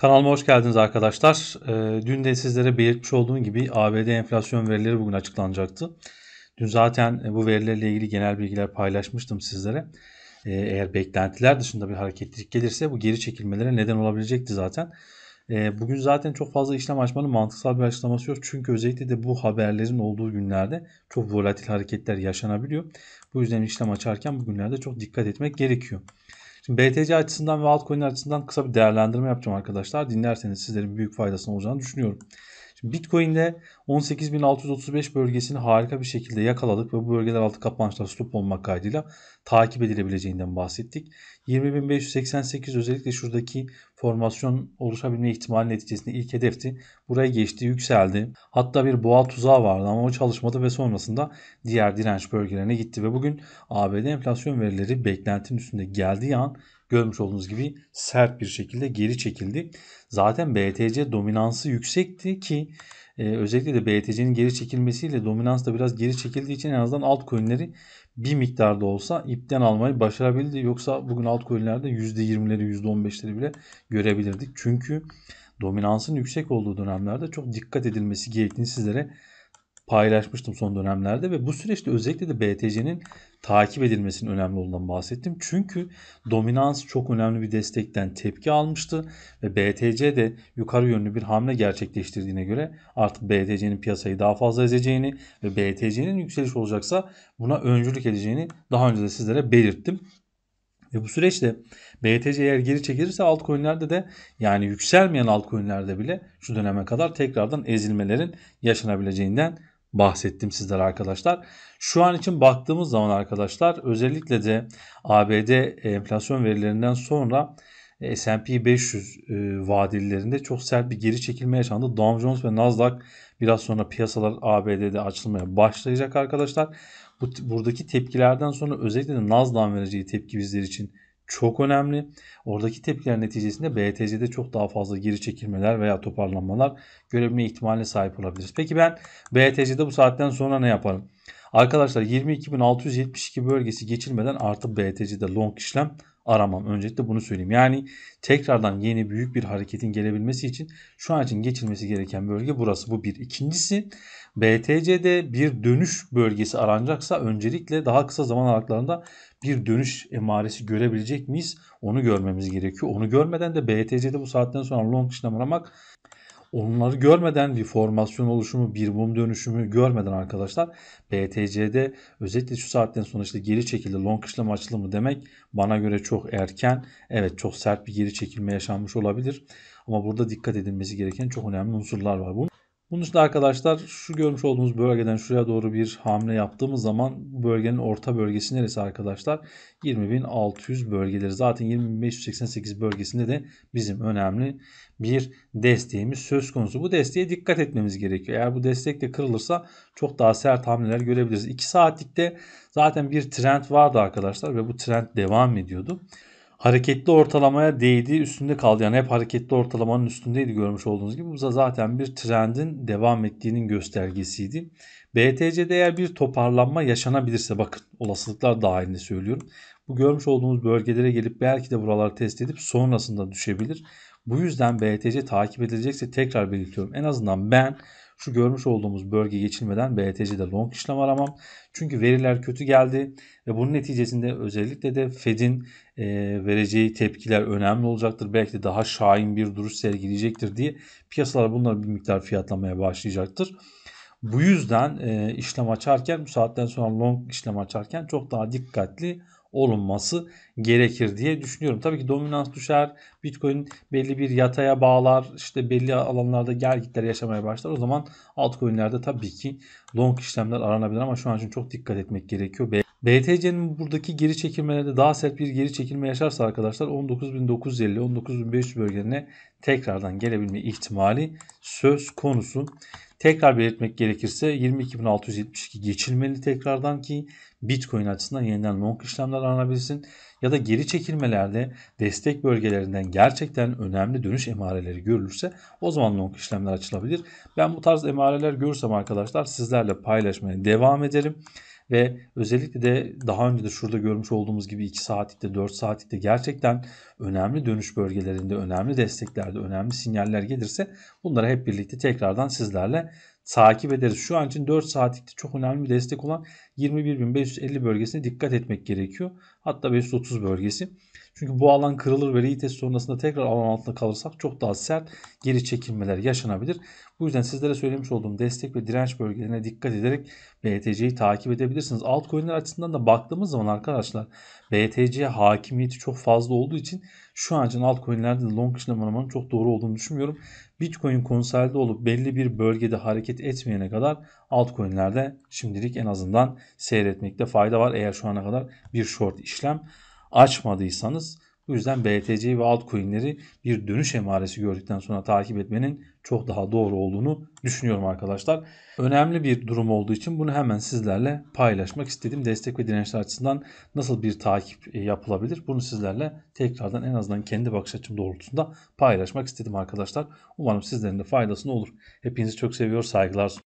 Kanalıma hoş geldiniz arkadaşlar. Ee, dün de sizlere belirtmiş olduğum gibi ABD enflasyon verileri bugün açıklanacaktı. Dün zaten e, bu verilerle ilgili genel bilgiler paylaşmıştım sizlere. Ee, eğer beklentiler dışında bir hareketlilik gelirse bu geri çekilmelere neden olabilecekti zaten. Ee, bugün zaten çok fazla işlem açmanın mantıksal bir açıklaması yok. Çünkü özellikle de bu haberlerin olduğu günlerde çok volatil hareketler yaşanabiliyor. Bu yüzden işlem açarken bugünlerde çok dikkat etmek gerekiyor. Şimdi BTC açısından ve altcoin açısından kısa bir değerlendirme yapacağım arkadaşlar. Dinlerseniz sizlerin büyük faydasına olacağını düşünüyorum. Şimdi Bitcoin'de 18.635 bölgesini harika bir şekilde yakaladık ve bu bölgeler altı kapanışlar stop olmak kaydıyla takip edilebileceğinden bahsettik. 20.588 özellikle şuradaki formasyon oluşabilme ihtimali neticesinde ilk hedefti. Buraya geçti, yükseldi. Hatta bir boğa tuzağı vardı ama o çalışmadı ve sonrasında diğer direnç bölgelerine gitti ve bugün ABD enflasyon verileri beklentinin üstünde geldiği an görmüş olduğunuz gibi sert bir şekilde geri çekildi. Zaten BTC dominansı yüksekti ki e, özellikle de BTC'nin geri çekilmesiyle dominans da biraz geri çekildiği için en azından altcoin'leri bir miktarda olsa ipten almayı başarabildi. Yoksa bugün altcoin'lerde %20'leri %15'leri bile görebilirdik. Çünkü dominansın yüksek olduğu dönemlerde çok dikkat edilmesi gerektiğini sizlere paylaşmıştım son dönemlerde ve bu süreçte özellikle de BTC'nin takip edilmesinin önemli olduğundan bahsettim. Çünkü dominans çok önemli bir destekten tepki almıştı ve BTC de yukarı yönlü bir hamle gerçekleştirdiğine göre artık BTC'nin piyasayı daha fazla ezeceğini ve BTC'nin yükseliş olacaksa buna öncülük edeceğini daha önce de sizlere belirttim. Ve bu süreçte BTC eğer geri çekilirse altcoin'lerde de yani yükselmeyen altcoin'lerde bile şu döneme kadar tekrardan ezilmelerin yaşanabileceğinden bahsettim sizlere arkadaşlar. Şu an için baktığımız zaman arkadaşlar özellikle de ABD enflasyon verilerinden sonra e, S&P 500 e, vadelilerinde çok sert bir geri çekilme yaşandı. Dow Jones ve Nasdaq biraz sonra piyasalar ABD'de açılmaya başlayacak arkadaşlar. buradaki tepkilerden sonra özellikle de Nasdaq'ın vereceği tepki bizler için çok önemli. Oradaki tepkiler neticesinde BTC'de çok daha fazla geri çekilmeler veya toparlanmalar görebilme ihtimaline sahip olabiliriz. Peki ben BTC'de bu saatten sonra ne yaparım? Arkadaşlar 22.672 bölgesi geçilmeden artı BTC'de long işlem aramam. Öncelikle bunu söyleyeyim. Yani tekrardan yeni büyük bir hareketin gelebilmesi için şu an için geçilmesi gereken bölge burası. Bu bir. İkincisi BTC'de bir dönüş bölgesi aranacaksa öncelikle daha kısa zaman aralıklarında bir dönüş emaresi görebilecek miyiz? Onu görmemiz gerekiyor. Onu görmeden de BTC'de bu saatten sonra long işlem aramak Onları görmeden bir formasyon oluşumu, bir mum dönüşümü görmeden arkadaşlar BTC'de özellikle şu saatten sonra işte geri çekildi long işlem açılımı demek bana göre çok erken. Evet çok sert bir geri çekilme yaşanmış olabilir. Ama burada dikkat edilmesi gereken çok önemli unsurlar var. Bunun bunun için arkadaşlar şu görmüş olduğunuz bölgeden şuraya doğru bir hamle yaptığımız zaman bölgenin orta bölgesi neresi arkadaşlar? 20.600 bölgeleri. Zaten 20.588 bölgesinde de bizim önemli bir desteğimiz söz konusu. Bu desteğe dikkat etmemiz gerekiyor. Eğer bu destek de kırılırsa çok daha sert hamleler görebiliriz. 2 saatlikte zaten bir trend vardı arkadaşlar ve bu trend devam ediyordu hareketli ortalamaya değdi üstünde kaldı. Yani hep hareketli ortalamanın üstündeydi görmüş olduğunuz gibi. Bu da zaten bir trendin devam ettiğinin göstergesiydi. BTC'de eğer bir toparlanma yaşanabilirse bakın olasılıklar dahilinde söylüyorum. Bu görmüş olduğumuz bölgelere gelip belki de buraları test edip sonrasında düşebilir. Bu yüzden BTC takip edilecekse tekrar belirtiyorum. En azından ben şu görmüş olduğumuz bölge geçilmeden BTC'de long işlem aramam. Çünkü veriler kötü geldi ve bunun neticesinde özellikle de Fed'in e, vereceği tepkiler önemli olacaktır. Belki de daha şahin bir duruş sergileyecektir diye piyasalar bunları bir miktar fiyatlamaya başlayacaktır. Bu yüzden e, işlem açarken bu saatten sonra long işlem açarken çok daha dikkatli olunması gerekir diye düşünüyorum. Tabii ki dominans düşer, Bitcoin belli bir yataya bağlar, işte belli alanlarda gergitler yaşamaya başlar. O zaman altcoin'lerde tabii ki long işlemler aranabilir ama şu an için çok dikkat etmek gerekiyor. DTC'nin buradaki geri çekilmelerde daha sert bir geri çekilme yaşarsa arkadaşlar 19.950-19.500 bölgelerine tekrardan gelebilme ihtimali söz konusu. Tekrar belirtmek gerekirse 22.672 geçilmeli tekrardan ki Bitcoin açısından yeniden long işlemler aranabilsin. Ya da geri çekilmelerde destek bölgelerinden gerçekten önemli dönüş emareleri görülürse o zaman long işlemler açılabilir. Ben bu tarz emareler görürsem arkadaşlar sizlerle paylaşmaya devam ederim ve özellikle de daha önce de şurada görmüş olduğumuz gibi 2 saatlikte 4 saatlikte gerçekten önemli dönüş bölgelerinde önemli desteklerde önemli sinyaller gelirse bunları hep birlikte tekrardan sizlerle takip ederiz. Şu an için 4 saatlikte çok önemli bir destek olan 21.550 bölgesine dikkat etmek gerekiyor. Hatta 530 bölgesi. Çünkü bu alan kırılır ve retest sonrasında tekrar alan altında kalırsak çok daha sert geri çekilmeler yaşanabilir. Bu yüzden sizlere söylemiş olduğum destek ve direnç bölgelerine dikkat ederek BTC'yi takip edebilirsiniz. Altcoin'ler açısından da baktığımız zaman arkadaşlar BTC hakimiyeti çok fazla olduğu için şu an için altcoin'lerde de long işlem aramanın çok doğru olduğunu düşünmüyorum. Bitcoin konsolide olup belli bir bölgede hareket etmeyene kadar altcoin'lerde şimdilik en azından seyretmekte fayda var. Eğer şu ana kadar bir short işlem açmadıysanız bu yüzden BTC ve altcoin'leri bir dönüş emaresi gördükten sonra takip etmenin çok daha doğru olduğunu düşünüyorum arkadaşlar. Önemli bir durum olduğu için bunu hemen sizlerle paylaşmak istedim. Destek ve dirençler açısından nasıl bir takip e, yapılabilir? Bunu sizlerle tekrardan en azından kendi bakış açım doğrultusunda paylaşmak istedim arkadaşlar. Umarım sizlerin de faydasını olur. Hepinizi çok seviyor, saygılar